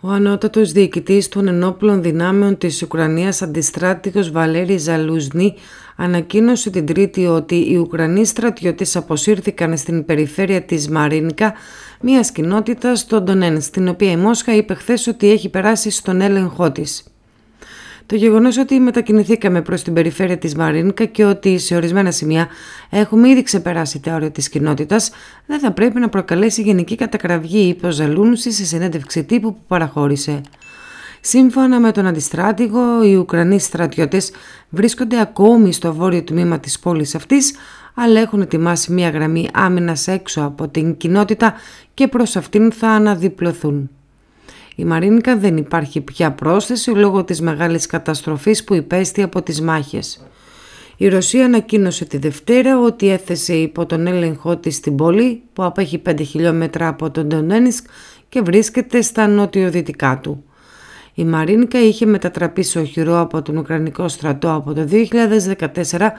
Ο ανώτατος διοικητής των ενόπλων δυνάμεων της Ουκρανίας αντιστράτηγος Βαλέρη Ζαλούζνη ανακοίνωσε την Τρίτη ότι οι Ουκρανοί στρατιώτες αποσύρθηκαν στην περιφέρεια της Μαρίνκα, μιας κοινότητας στον Ντονέν, στην οποία η Μόσχα είπε χθες ότι έχει περάσει στον έλεγχό της το γεγονός ότι μετακινηθήκαμε προς την περιφέρεια της Μαρίνικα και ότι σε ορισμένα σημεία έχουμε ήδη ξεπεράσει τα όρια της κοινότητας δεν θα πρέπει να προκαλέσει γενική κατακραυγή, ή προζαλούνση σε συνέντευξη τύπου που παραχώρησε. Σύμφωνα με τον αντιστράτηγο, οι Ουκρανοί στρατιώτες βρίσκονται ακόμη στο βόρειο τμήμα της πόλης αυτής, αλλά έχουν ετοιμάσει μια γραμμή άμυνας έξω από την κοινότητα και προς αυτήν θα αναδιπλωθούν. Η Μαρίνικα δεν υπάρχει πια πρόσθεση λόγω της μεγάλης καταστροφής που υπέστη από τις μάχες. Η Ρωσία ανακοίνωσε τη Δευτέρα ότι έθεσε υπό τον έλεγχό της την πόλη που απέχει 5 χιλιόμετρα από τον Ντονένισκ και βρίσκεται στα νότιο-δυτικά του. Η Μαρίνικα είχε μετατραπεί σε οχυρό από τον Ουκρανικό στρατό από το 2014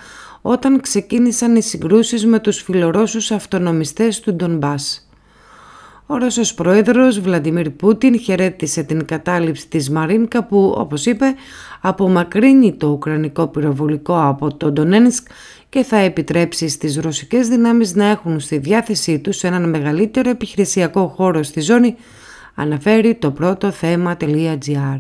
όταν ξεκίνησαν οι συγκρούσεις με τους φιλορώσους αυτονομιστές του Ντονμπάς. Ο Ρώσος πρόεδρος Βλαντιμίρ Πούτιν χαιρέτησε την κατάληψη της Μαρίνκα που, όπως είπε, απομακρύνει το ουκρανικό πυροβολικό από το Ντονένσκ και θα επιτρέψει στις ρωσικές δυνάμεις να έχουν στη διάθεσή τους έναν μεγαλύτερο επιχειρησιακό χώρο στη ζώνη, αναφέρει το πρώτο θέμα.gr.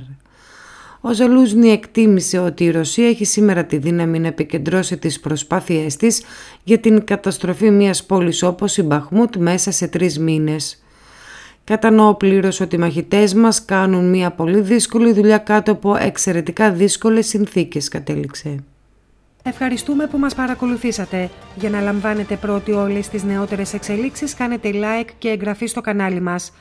Ο ζελούζνη εκτίμησε ότι η Ρωσία έχει σήμερα τη δύναμη να επικεντρώσει τις προσπάθειές της για την καταστροφή μιας πόλης όπως η Μπαχμούτ μέσα σε τρεις μήνες. Κατανοώ πλήρως ότι οι μαχητές μας κάνουν μια πολύ δύσκολη δουλειά κάτω από εξαιρετικά δύσκολες συνθήκες κατέληξε. Ευχαριστούμε που μας παρακολουθήσατε. Για να λαμβάνετε πρώτοι όλες τις νεότερες εξελίξεις κάνετε like και εγγραφή στο κανάλι μας.